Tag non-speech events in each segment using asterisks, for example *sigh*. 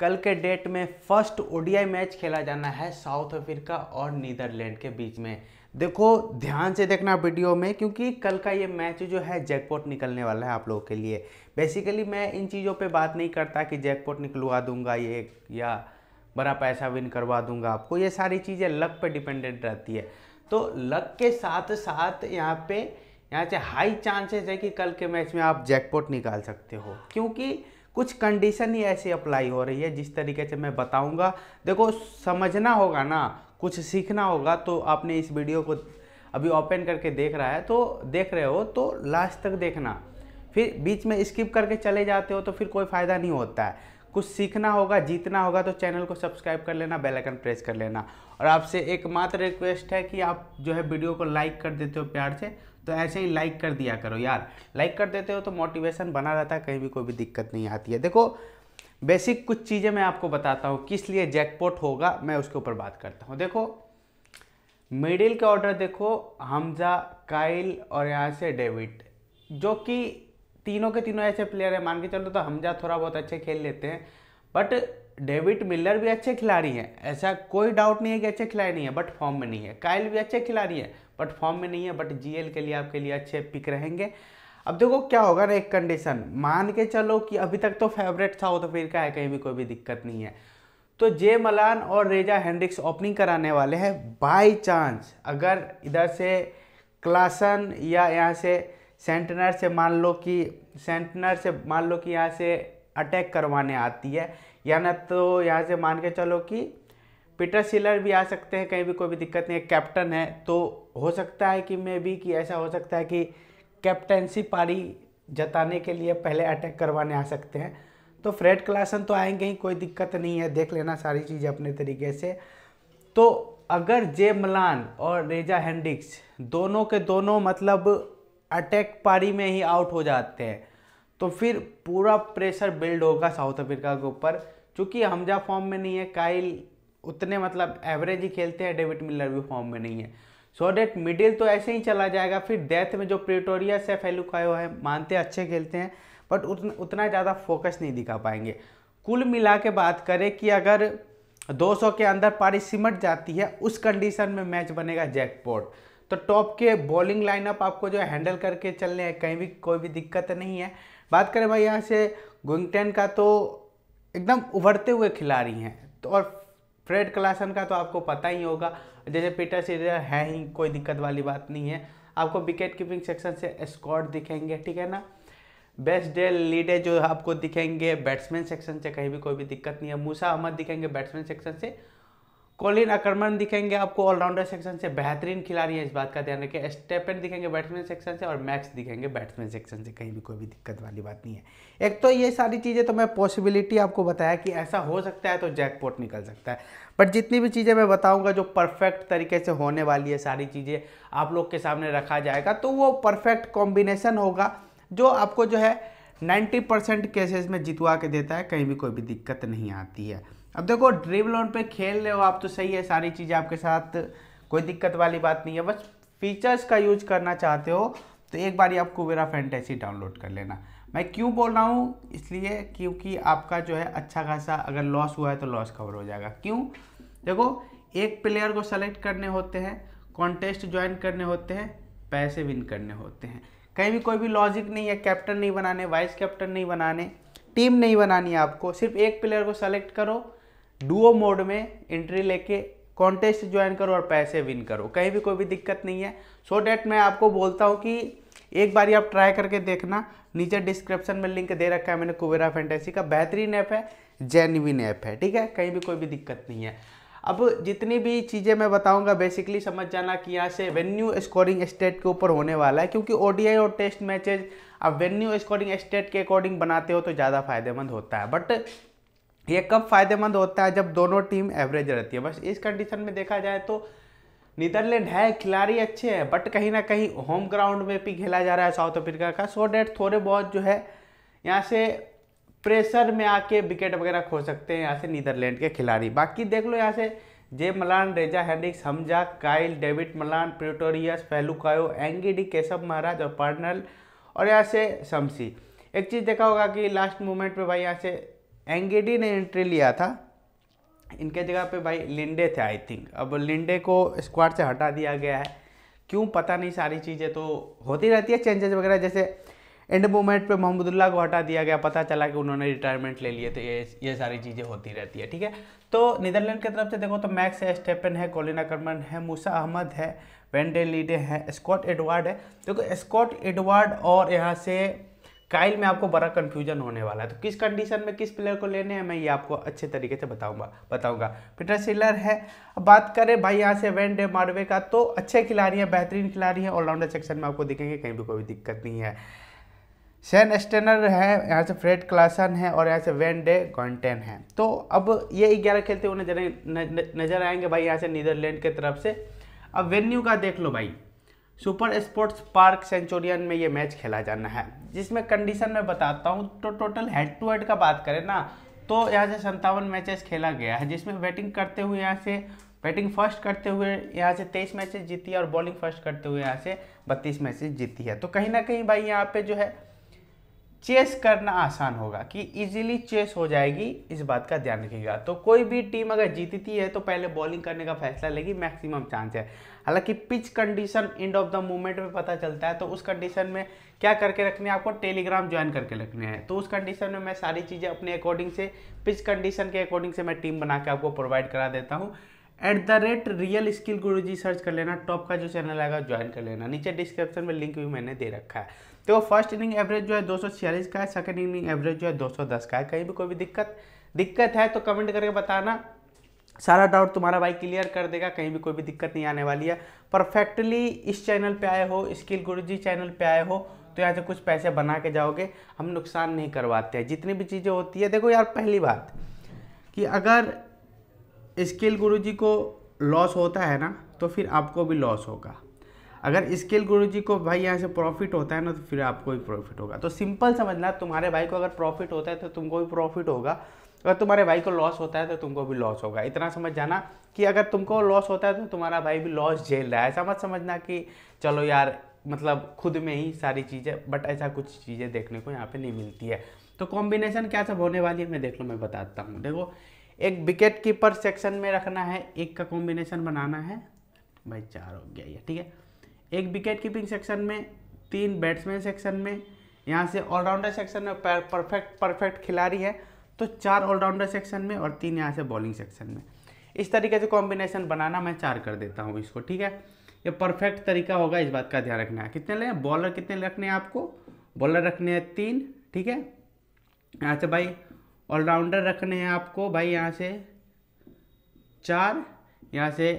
कल के डेट में फर्स्ट ओडीआई मैच खेला जाना है साउथ अफ्रीका और नीदरलैंड के बीच में देखो ध्यान से देखना वीडियो में क्योंकि कल का ये मैच जो है जैकपॉट निकलने वाला है आप लोगों के लिए बेसिकली मैं इन चीज़ों पे बात नहीं करता कि जैकपॉट निकलवा दूंगा ये या बड़ा पैसा विन करवा दूंगा आपको ये सारी चीज़ें लक पे डिपेंडेंट रहती है तो लक के साथ साथ यहाँ पे यहाँ से हाई चांसेस है कि कल के मैच में आप जैकपॉट निकाल सकते हो क्योंकि कुछ कंडीशन ही ऐसी अप्लाई हो रही है जिस तरीके से मैं बताऊंगा देखो समझना होगा ना कुछ सीखना होगा तो आपने इस वीडियो को अभी ओपन करके देख रहा है तो देख रहे हो तो लास्ट तक देखना फिर बीच में स्किप करके चले जाते हो तो फिर कोई फ़ायदा नहीं होता है कुछ सीखना होगा जीतना होगा तो चैनल को सब्सक्राइब कर लेना बेल आइकन प्रेस कर लेना और आपसे एक मात्र रिक्वेस्ट है कि आप जो है वीडियो को लाइक कर देते हो प्यार से तो ऐसे ही लाइक कर दिया करो यार लाइक कर देते हो तो मोटिवेशन बना रहता है कहीं भी कोई भी दिक्कत नहीं आती है देखो बेसिक कुछ चीज़ें मैं आपको बताता हूँ किस लिए जैकपॉट होगा मैं उसके ऊपर बात करता हूँ देखो मिडिल के ऑर्डर देखो हमजा काइल और यहाँ से डेविड जो कि तीनों के तीनों ऐसे प्लेयर हैं मान के चलो तो हमजा थोड़ा बहुत अच्छे खेल लेते हैं बट डेविड मिलर भी अच्छे खिलाड़ी हैं ऐसा कोई डाउट नहीं है कि अच्छे खिलाड़ी नहीं है बट फॉर्म में नहीं है कायल भी अच्छे खिलाड़ी है बट फॉर्म में नहीं है बट जी के लिए आपके लिए अच्छे पिक रहेंगे अब देखो क्या होगा ना एक कंडीशन मान के चलो कि अभी तक तो फेवरेट था वो तो फिर है कहीं भी कोई भी दिक्कत नहीं है तो जे मलान और रेजा हैंड्रिक्स ओपनिंग कराने वाले हैं बाई चांस अगर इधर से क्लासन या यहाँ से सेंटनर से मान लो कि सेंटनर से मान लो कि यहाँ से अटैक करवाने आती है या न तो यहाँ से मान के चलो कि पीटर सिलर भी आ सकते हैं कहीं भी कोई भी दिक्कत नहीं है कैप्टन है तो हो सकता है कि मे भी कि ऐसा हो सकता है कि कैप्टनसी पारी जताने के लिए पहले अटैक करवाने आ सकते हैं तो फ्रेड क्लासन तो आएंगे ही कोई दिक्कत नहीं है देख लेना सारी चीज़ें अपने तरीके से तो अगर जे मलान और रेजा हैंडिक्स दोनों के दोनों मतलब अटैक पारी में ही आउट हो जाते हैं तो फिर पूरा प्रेशर बिल्ड होगा साउथ अफ्रीका के ऊपर चूँकि हमजा फॉर्म में नहीं है काइल उतने मतलब एवरेज ही खेलते हैं डेविड मिलर भी फॉर्म में नहीं है सो डेट मिडिल तो ऐसे ही चला जाएगा फिर डेथ में जो प्रिटोरिया से का है मानते अच्छे खेलते हैं बट उतना उतना ज़्यादा फोकस नहीं दिखा पाएंगे कुल मिला के बात करें कि अगर 200 के अंदर पारी सिमट जाती है उस कंडीशन में मैच बनेगा जैकपॉट तो टॉप के बॉलिंग लाइनअप आपको जो हैंडल करके चलने हैं कहीं भी कोई भी दिक्कत नहीं है बात करें भाई यहाँ से गुइंगटेन का तो एकदम उभरते हुए खिलाड़ी हैं तो और फ्रेड क्लासन का तो आपको पता ही होगा जैसे पीटर सीरियर है ही कोई दिक्कत वाली बात नहीं है आपको विकेट कीपिंग सेक्शन से स्कॉट दिखेंगे ठीक है ना बेस्ट डे लीडर जो आपको दिखेंगे बैट्समैन सेक्शन से कहीं भी कोई भी दिक्कत नहीं है मूसा अहमद दिखेंगे बैट्समैन सेक्शन से कोलिन अक्रमण दिखेंगे आपको ऑलराउंडर सेक्शन से बेहतरीन खिलाड़ी है इस बात का ध्यान रखें स्टेपन दिखेंगे बैट्समैन सेक्शन से और मैक्स दिखेंगे बैट्समैन सेक्शन से कहीं भी कोई भी दिक्कत वाली बात नहीं है एक तो ये सारी चीज़ें तो मैं पॉसिबिलिटी आपको बताया कि ऐसा हो सकता है तो जैकपॉट निकल सकता है बट जितनी भी चीज़ें मैं बताऊँगा जो परफेक्ट तरीके से होने वाली है सारी चीज़ें आप लोग के सामने रखा जाएगा तो वो परफेक्ट कॉम्बिनेशन होगा जो आपको जो है नाइन्टी परसेंट केसेस में जितवा के देता है कहीं भी कोई भी दिक्कत नहीं आती है अब देखो ड्रीम लोन पे खेल रहे हो आप तो सही है सारी चीज़ें आपके साथ कोई दिक्कत वाली बात नहीं है बस फीचर्स का यूज करना चाहते हो तो एक बार ही आप कुबेरा फैंटेसी डाउनलोड कर लेना मैं क्यों बोल रहा हूँ इसलिए क्योंकि आपका जो है अच्छा खासा अगर लॉस हुआ है तो लॉस कवर हो जाएगा क्यों देखो एक प्लेयर को सेलेक्ट करने होते हैं कॉन्टेस्ट ज्वाइन करने होते हैं पैसे विन करने होते हैं कहीं भी कोई भी लॉजिक नहीं है कैप्टन नहीं बनाने वाइस कैप्टन नहीं बनाने टीम नहीं बनानी आपको सिर्फ एक प्लेयर को सेलेक्ट करो डुओ मोड में एंट्री लेके कॉन्टेस्ट ज्वाइन करो और पैसे विन करो कहीं भी कोई भी दिक्कत नहीं है सो so डैट मैं आपको बोलता हूँ कि एक बार आप ट्राई करके देखना नीचे डिस्क्रिप्शन में लिंक दे रखा है मैंने कुबेरा फैंटेसी का बेहतरीन ऐप है जेन्यून ऐप है ठीक है कहीं भी कोई भी दिक्कत नहीं है अब जितनी भी चीज़ें मैं बताऊंगा बेसिकली समझ जाना कि यहाँ से वेन्यू स्कोरिंग स्टेट के ऊपर होने वाला है क्योंकि ओडीआई और टेस्ट मैचेज अब वेन्यू स्कोरिंग स्टेट के अकॉर्डिंग बनाते हो तो ज़्यादा फायदेमंद होता है बट ये कब फायदेमंद होता है जब दोनों टीम एवरेज रहती है बस इस कंडीशन में देखा जाए तो नीदरलैंड है खिलाड़ी अच्छे हैं बट कहीं ना कहीं होम ग्राउंड में भी खेला जा रहा है साउथ अफ्रीका का सो डेट थोड़े बहुत जो है यहाँ से प्रेशर में आके विकेट वगैरह खो सकते हैं यहाँ से नीदरलैंड के खिलाड़ी बाकी देख लो यहाँ से J Malan Reeza Hendricks Hamza Kyle David Malan Pretorius Phehlukwayo Ngidi Keshav Maharaj और पार्नल और यहाँ से शमसी एक चीज़ देखा होगा कि लास्ट मोमेंट पे भाई यहाँ से एंगेडी ने एंट्री लिया था इनके जगह पे भाई लिंडे थे आई थिंक अब लिंडे को स्क्वाड से हटा दिया गया है क्यों पता नहीं सारी चीज़ें तो होती रहती है चेंजेस वगैरह जैसे एंड मोमेंट पे मोहम्मदुल्ला को हटा दिया गया पता चला कि उन्होंने रिटायरमेंट ले लिए तो ये ये सारी चीज़ें होती रहती है ठीक है तो नीदरलैंड की तरफ से देखो तो मैक्स है स्टेपन है कोलिना कर्मन है मूसा अहमद है वेंडे लीडे हैं स्कॉट एडवर्ड है देखो स्कॉट एडवर्ड और यहाँ से काइल में आपको बड़ा कन्फ्यूजन होने वाला है तो किस कंडीशन में किस प्लेयर को लेने हैं मैं ये आपको अच्छे तरीके से बताऊंगा बताऊंगा पीटर सिलर है अब बात करें भाई यहाँ से वेन डे मार्वे का तो अच्छे खिलाड़ी हैं बेहतरीन खिलाड़ी हैं ऑलराउंडर सेक्शन में आपको दिखेंगे कहीं भी कोई दिक्कत नहीं है सैन स्टेनर है यहाँ से फ्रेड क्लासन है और यहाँ से वेन डे गटेन है तो अब ये ग्यारह खेलते हुए नजर नजर आएंगे भाई यहाँ से नीदरलैंड के तरफ से अब वेन्यू का देख लो भाई सुपर स्पोर्ट्स पार्क सेंचुरियन में ये मैच खेला जाना है जिसमें कंडीशन मैं बताता हूँ तो टोटल हेड टू हेड का बात करें ना तो यहाँ से संतावन मैचेस खेला गया है जिसमें बैटिंग करते हुए यहाँ से बैटिंग फर्स्ट करते हुए यहाँ से तेईस मैचेस जीती है और बॉलिंग फर्स्ट करते हुए यहाँ से बत्तीस मैचेस जीती है तो कहीं ना कहीं भाई यहाँ पे जो है चेस करना आसान होगा कि इजीली चेस हो जाएगी इस बात का ध्यान रखिएगा तो कोई भी टीम अगर जीतती है तो पहले बॉलिंग करने का फैसला लेगी मैक्सिमम चांस है हालांकि pitch condition end of the moment में पता चलता है तो उस कंडीशन में क्या करके रखने आपको टेलीग्राम ज्वाइन करके रखने हैं तो उस कंडीशन में मैं सारी चीज़ें अपने अकॉर्डिंग से पिच कंडीशन के अकॉर्डिंग से मैं टीम बना के आपको प्रोवाइड करा देता हूँ at the rate Real Skill Guru जी सर्च कर लेना टॉप का जो चैनल आएगा ज्वाइन कर लेना नीचे डिस्क्रिप्शन में लिंक भी मैंने दे रखा है देखो तो फर्स्ट इनिंग एवरेज जो है छियालीस का है सेकंड इनिंग एवरेज जो है 210 का है कहीं भी कोई भी दिक्कत दिक्कत है तो कमेंट करके बताना सारा डाउट तुम्हारा भाई क्लियर कर देगा कहीं भी कोई भी दिक्कत नहीं आने वाली है परफेक्टली इस चैनल पर आए हो स्किल जी चैनल पर आए हो तो यहाँ से कुछ पैसे बना के जाओगे हम नुकसान नहीं करवाते हैं जितनी भी चीज़ें होती है देखो यार पहली बात कि अगर स्किल गुरुजी को लॉस होता है ना तो फिर आपको भी लॉस होगा अगर स्केल गुरु जी को भाई यहाँ से प्रॉफिट होता है ना तो फिर आपको भी प्रॉफिट होगा तो सिंपल समझना तुम्हारे भाई को अगर प्रॉफिट होता है तो तुमको भी प्रॉफिट होगा अगर तुम्हारे भाई को लॉस होता है तो तुमको भी लॉस होगा इतना समझ जाना कि अगर तुमको लॉस होता है तो तुम्हारा भाई भी लॉस झेल रहा है ऐसा मत समझना कि चलो यार मतलब खुद में ही सारी चीज़ें बट ऐसा कुछ चीज़ें देखने को यहाँ पे नहीं मिलती है तो कॉम्बिनेशन क्या सब होने वाली है मैं देख लो मैं बताता हूँ देखो एक विकेट कीपर सेक्शन में रखना है एक का कॉम्बिनेशन बनाना है भाई चार हो गया ये ठीक है एक विकेट कीपिंग सेक्शन में तीन बैट्समैन सेक्शन में यहाँ से ऑलराउंडर सेक्शन में परफेक्ट परफेक्ट खिलाड़ी है तो चार ऑलराउंडर सेक्शन में और तीन यहाँ से बॉलिंग सेक्शन में इस तरीके से कॉम्बिनेशन बनाना मैं चार कर देता हूँ इसको ठीक है ये परफेक्ट तरीका होगा इस बात का ध्यान रखना है कितने लें बॉलर कितने रखने हैं आपको बॉलर रखने हैं तीन ठीक है यहाँ से भाई ऑलराउंडर रखने हैं आपको भाई यहाँ से चार यहाँ से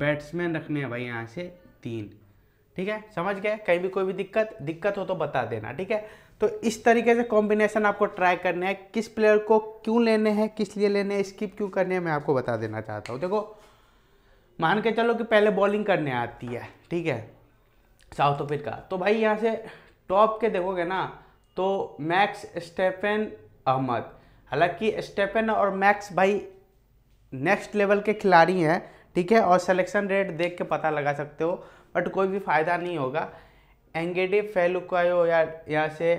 बैट्समैन रखने हैं भाई यहाँ से तीन ठीक है समझ गए कहीं भी कोई भी दिक्कत दिक्कत हो तो बता देना ठीक है तो इस तरीके से कॉम्बिनेशन आपको ट्राई करने हैं किस प्लेयर को क्यों लेने हैं किस लिए लेने हैं स्किप क्यों करने हैं मैं आपको बता देना चाहता हूँ देखो मान के चलो कि पहले बॉलिंग करने आती है ठीक है साउथ अफ्रीका तो भाई यहाँ से टॉप के देखोगे ना तो मैक्स स्टेफेन अहमद हालांकि स्टेफेन और मैक्स भाई नेक्स्ट लेवल के खिलाड़ी हैं ठीक है और सिलेक्शन रेट देख के पता लगा सकते हो बट कोई भी फ़ायदा नहीं होगा एंगेडी फेलुकायो या यहाँ से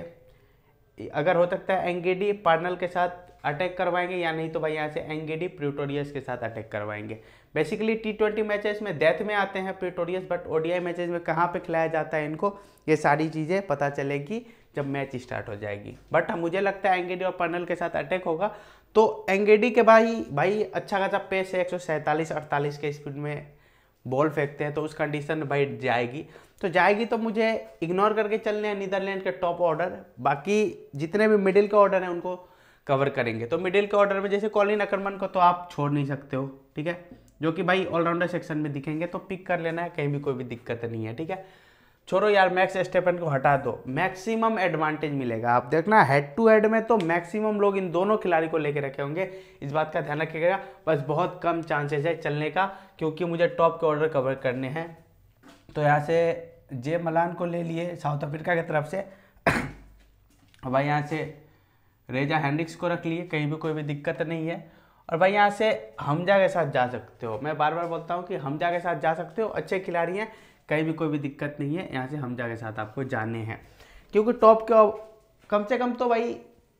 अगर हो सकता है एंगेडी पार्नल के साथ अटैक करवाएंगे या नहीं तो भाई यहाँ से एंगेडी प्रिटोरियस के साथ अटैक करवाएंगे बेसिकली टी ट्वेंटी मैचेस में डेथ में आते हैं प्रिटोरियस बट ओडीआई मैचेस में कहाँ पे खिलाया जाता है इनको ये सारी चीज़ें पता चलेगी जब मैच स्टार्ट हो जाएगी बट हाँ, मुझे लगता है एंगेडी और पर्नल के साथ अटैक होगा तो एंगेडी के भाई भाई अच्छा खासा पेस है एक सौ के स्पीड में बॉल फेंकते हैं तो उस कंडीशन में भाई जाएगी तो जाएगी तो मुझे इग्नोर करके चलने हैं नीदरलैंड के टॉप ऑर्डर बाकी जितने भी मिडिल के ऑर्डर हैं उनको कवर करेंगे तो मिडिल के ऑर्डर में जैसे कॉलिन अकरमन को तो आप छोड़ नहीं सकते हो ठीक है जो कि भाई ऑलराउंडर सेक्शन में दिखेंगे तो पिक कर लेना है कहीं भी कोई भी दिक्कत नहीं है ठीक है छोड़ो यार मैक्स स्टेपन को हटा दो मैक्सिमम एडवांटेज मिलेगा आप देखना हेड टू हेड में तो मैक्सिमम लोग इन दोनों खिलाड़ी को लेके रखे होंगे इस बात का ध्यान रखिएगा बस बहुत कम चांसेस है चलने का क्योंकि मुझे टॉप के ऑर्डर कवर करने हैं तो यहाँ से जे मलान को ले लिए साउथ अफ्रीका की तरफ से *coughs* भाई यहाँ से रेजा हैंड्रिक्स को रख लिए कहीं भी कोई भी दिक्कत नहीं है और भाई यहाँ से हमजा के साथ जा सकते हो मैं बार बार बोलता हूँ कि हमजा के साथ जा सकते हो अच्छे खिलाड़ी हैं कहीं भी कोई भी दिक्कत नहीं है यहाँ से हमजा के साथ आपको जाने हैं क्योंकि टॉप के कम से कम तो भाई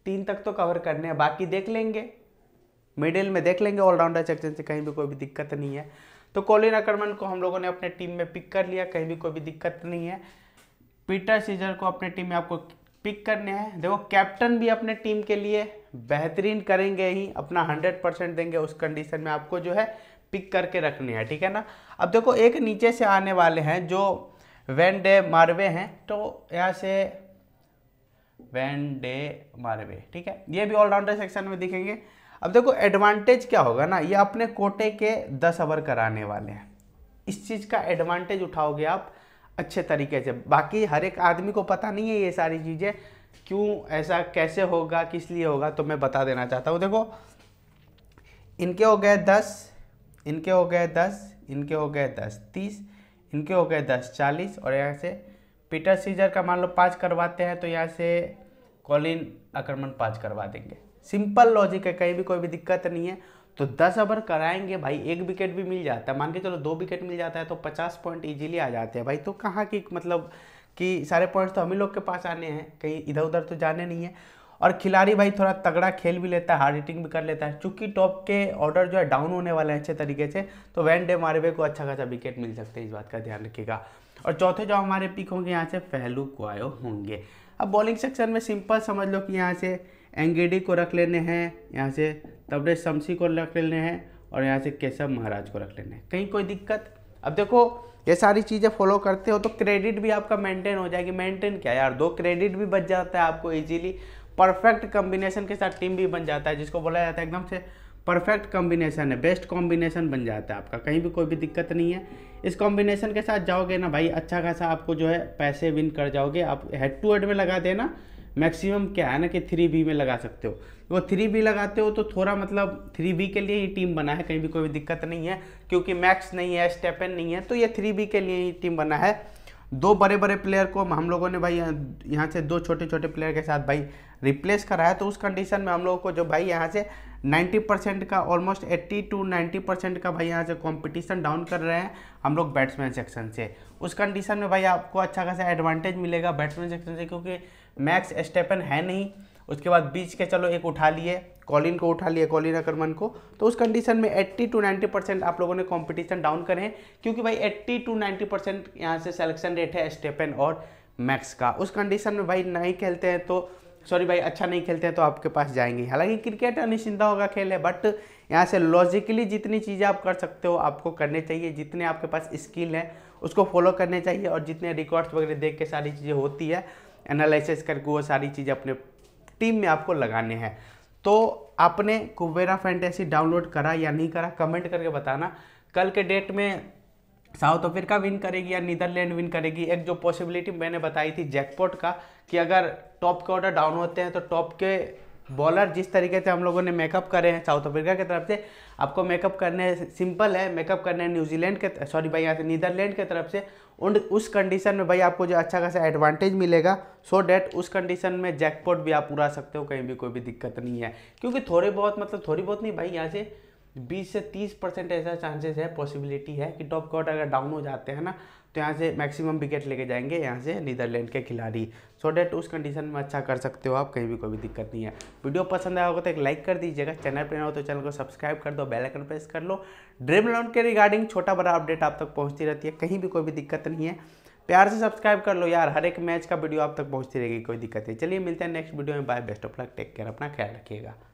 तीन तक तो कवर करने हैं बाकी देख लेंगे मिडिल में देख लेंगे ऑलराउंडर सेक्शन से कहीं भी कोई भी दिक्कत नहीं है तो कोलिन अकरमन को हम लोगों ने अपने टीम में पिक कर लिया कहीं भी कोई भी दिक्कत नहीं है पीटर सीजर को अपने टीम में आपको पिक करने हैं देखो कैप्टन भी अपने टीम के लिए बेहतरीन करेंगे ही अपना हंड्रेड परसेंट देंगे उस कंडीशन में आपको जो है पिक करके रखनी है ठीक है ना अब देखो एक नीचे से आने वाले हैं जो वैन डे मारवे हैं तो यहाँ से वैन डे मारवे ठीक है ये भी ऑलराउंडर सेक्शन में दिखेंगे अब देखो एडवांटेज क्या होगा ना ये अपने कोटे के दस ओवर कराने वाले हैं इस चीज़ का एडवांटेज उठाओगे आप अच्छे तरीके से बाकी हर एक आदमी को पता नहीं है ये सारी चीज़ें क्यों ऐसा कैसे होगा किस लिए होगा तो मैं बता देना चाहता हूँ देखो इनके हो गए दस इनके हो गए दस इनके हो गए दस तीस इनके हो गए दस चालीस और यहाँ से पीटर सीजर का मान लो पाँच करवाते हैं तो यहाँ से कॉलिन आक्रमण पाँच करवा देंगे सिंपल लॉजिक है कहीं भी कोई भी दिक्कत नहीं है तो दस ओवर कराएंगे भाई एक विकेट भी मिल जाता है मान के चलो दो विकेट मिल जाता है तो पचास पॉइंट ईजिली आ जाते हैं भाई तो कहाँ की मतलब कि सारे पॉइंट्स तो हम ही लोग के पास आने हैं कहीं इधर उधर तो जाने नहीं है और खिलाड़ी भाई थोड़ा तगड़ा खेल भी लेता है हार्ड हिटिंग भी कर लेता है चूंकि टॉप के ऑर्डर जो है डाउन होने वाला है अच्छे तरीके से तो वैन डे मारवे को अच्छा खासा विकेट मिल सकते हैं इस बात का ध्यान रखिएगा और चौथे जो हमारे पिक होंगे यहाँ से फहलू क्वायो होंगे अब बॉलिंग सेक्शन में सिंपल समझ लो कि यहाँ से एंगेडी को रख लेने हैं यहाँ से तबरे शमसी को रख लेने हैं और यहाँ से केशव महाराज को रख लेने हैं कहीं कोई दिक्कत अब देखो ये सारी चीज़ें फॉलो करते हो तो क्रेडिट भी आपका मेंटेन हो जाएगी मेंटेन क्या यार दो क्रेडिट भी बच जाता है आपको इजीली परफेक्ट कॉम्बिनेशन के साथ टीम भी बन जाता है जिसको बोला जाता है एकदम से परफेक्ट कॉम्बिनेशन है बेस्ट कॉम्बिनेशन बन जाता है आपका कहीं भी कोई भी दिक्कत नहीं है इस कॉम्बिनेशन के साथ जाओगे ना भाई अच्छा खासा आपको जो है पैसे विन कर जाओगे आप हेड टू हेड में लगा देना मैक्सिमम क्या है ना कि थ्री बी में लगा सकते हो वो थ्री बी लगाते हो तो थोड़ा मतलब थ्री बी के लिए ही टीम बना है कहीं भी कोई भी दिक्कत नहीं है क्योंकि मैक्स नहीं है स्टेपन नहीं है तो ये थ्री बी के लिए ही टीम बना है दो बड़े बड़े प्लेयर को हम लोगों ने भाई यहाँ से दो छोटे छोटे प्लेयर के साथ भाई रिप्लेस करा है तो उस कंडीशन में हम लोगों को जो भाई यहाँ से 90 परसेंट का ऑलमोस्ट 80 टू 90 परसेंट का भाई यहाँ से कंपटीशन डाउन कर रहे हैं हम लोग बैट्समैन सेक्शन से उस कंडीशन में भाई आपको अच्छा खासा एडवांटेज मिलेगा बैट्समैन सेक्शन से क्योंकि मैक्स स्टेपन है नहीं उसके बाद बीच के चलो एक उठा लिए कॉलिन को उठा लिए कॉलिन अकरमन को तो उस कंडीशन में 80 टू 90 परसेंट आप लोगों ने कंपटीशन डाउन करें क्योंकि भाई 80 टू 90 परसेंट यहाँ से सिलेक्शन रेट है स्टेपन और मैक्स का उस कंडीशन में भाई नहीं खेलते हैं तो सॉरी भाई अच्छा नहीं खेलते हैं तो आपके पास जाएंगे हालांकि क्रिकेट अनिश्चिंता होगा खेल है बट यहाँ से लॉजिकली जितनी चीज़ें आप कर सकते हो आपको करने चाहिए जितने आपके पास स्किल हैं उसको फॉलो करने चाहिए और जितने रिकॉर्ड्स वगैरह देख के सारी चीज़ें होती है एनालिसिस करके वो सारी चीज़ें अपने टीम में आपको लगाने हैं तो आपने कुबेरा फैंटेसी डाउनलोड करा या नहीं करा कमेंट करके बताना कल के डेट में साउथ अफ्रीका विन करेगी या नीदरलैंड विन करेगी एक जो पॉसिबिलिटी मैंने बताई थी जैकपॉट का कि अगर टॉप के ऑर्डर डाउन होते हैं तो टॉप के बॉलर जिस तरीके से हम लोगों ने मेकअप करे हैं साउथ अफ्रीका की तरफ से आपको मेकअप करने सिंपल है मेकअप करने न्यूजीलैंड के सॉरी भाई यहाँ से नीदरलैंड के तरफ से उन उस कंडीशन में भाई आपको जो अच्छा खासा एडवांटेज मिलेगा सो so डैट उस कंडीशन में जैकपॉट भी आप उड़ा सकते हो कहीं भी कोई भी दिक्कत नहीं है क्योंकि थोड़े बहुत मतलब थोड़ी बहुत नहीं भाई यहाँ से 20 से 30 परसेंट ऐसा चांसेस है पॉसिबिलिटी है कि टॉप कॉट अगर डाउन हो जाते हैं ना तो यहाँ से मैक्सिमम विकेट लेके जाएंगे यहाँ से नीदरलैंड के खिलाड़ी सो डेट उस कंडीशन में अच्छा कर सकते हो आप कहीं भी कोई भी दिक्कत नहीं है वीडियो पसंद आया होगा तो एक लाइक कर दीजिएगा चैनल पर ना हो तो चैनल को सब्सक्राइब कर दो बेल आइकन प्रेस कर लो ड्रीम लॉन्ड के रिगार्डिंग छोटा बड़ा अपडेट आप तक पहुँचती रहती है कहीं भी कोई भी दिक्कत नहीं है प्यार से सब्सक्राइब कर लो यार हर एक मैच का वीडियो आप तक पहुँचती रहेगी कोई दिक्कत नहीं चलिए मिलते हैं नेक्स्ट वीडियो में bye best of luck take care अपना ख्याल रखिएगा